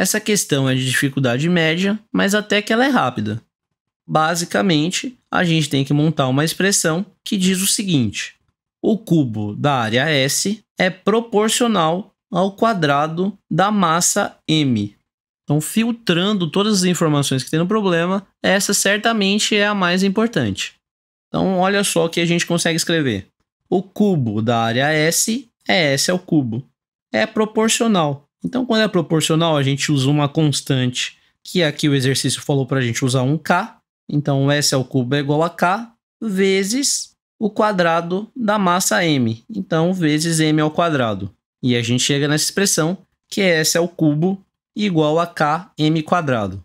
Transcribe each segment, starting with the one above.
Essa questão é de dificuldade média, mas até que ela é rápida. Basicamente, a gente tem que montar uma expressão que diz o seguinte: o cubo da área S é proporcional ao quadrado da massa M. Então, filtrando todas as informações que tem no problema, essa certamente é a mais importante. Então, olha só o que a gente consegue escrever. O cubo da área S é S ao cubo. É proporcional então, quando é proporcional, a gente usa uma constante, que é aqui o exercício falou para a gente usar um k. Então, S ao cubo é igual a k vezes o quadrado da massa m. Então, vezes m ao quadrado. E a gente chega nessa expressão, que é S ao cubo igual a km quadrado.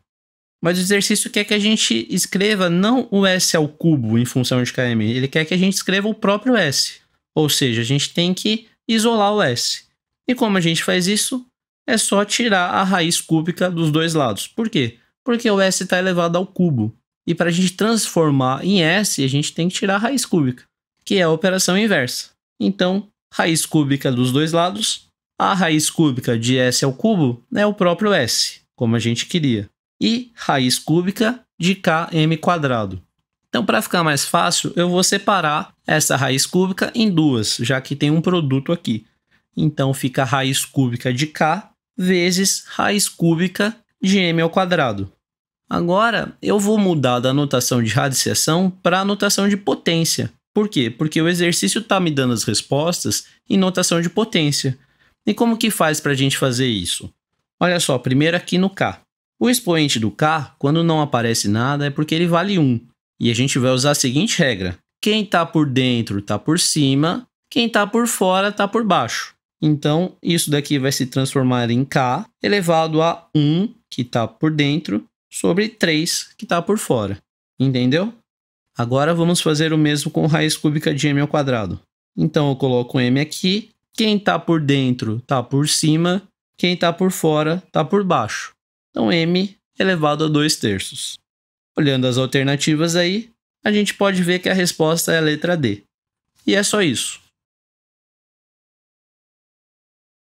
Mas o exercício quer que a gente escreva não o S ao cubo em função de km, ele quer que a gente escreva o próprio S. Ou seja, a gente tem que isolar o S. E como a gente faz isso? é só tirar a raiz cúbica dos dois lados. Por quê? Porque o S está elevado ao cubo. E para a gente transformar em S, a gente tem que tirar a raiz cúbica, que é a operação inversa. Então, raiz cúbica dos dois lados, a raiz cúbica de S ao cubo é o próprio S, como a gente queria. E raiz cúbica de km quadrado. Então, para ficar mais fácil, eu vou separar essa raiz cúbica em duas, já que tem um produto aqui. Então, fica a raiz cúbica de k vezes raiz cúbica de m ao quadrado. Agora, eu vou mudar da notação de radiciação para a notação de potência. Por quê? Porque o exercício está me dando as respostas em notação de potência. E como que faz para a gente fazer isso? Olha só, primeiro aqui no K. O expoente do K, quando não aparece nada, é porque ele vale 1. E a gente vai usar a seguinte regra. Quem está por dentro está por cima, quem está por fora está por baixo. Então, isso daqui vai se transformar em K elevado a 1, que está por dentro, sobre 3, que está por fora. Entendeu? Agora vamos fazer o mesmo com raiz cúbica de m ao quadrado. Então eu coloco m aqui, quem está por dentro está por cima, quem está por fora está por baixo. Então m elevado a 2 terços. Olhando as alternativas aí, a gente pode ver que a resposta é a letra D. E é só isso.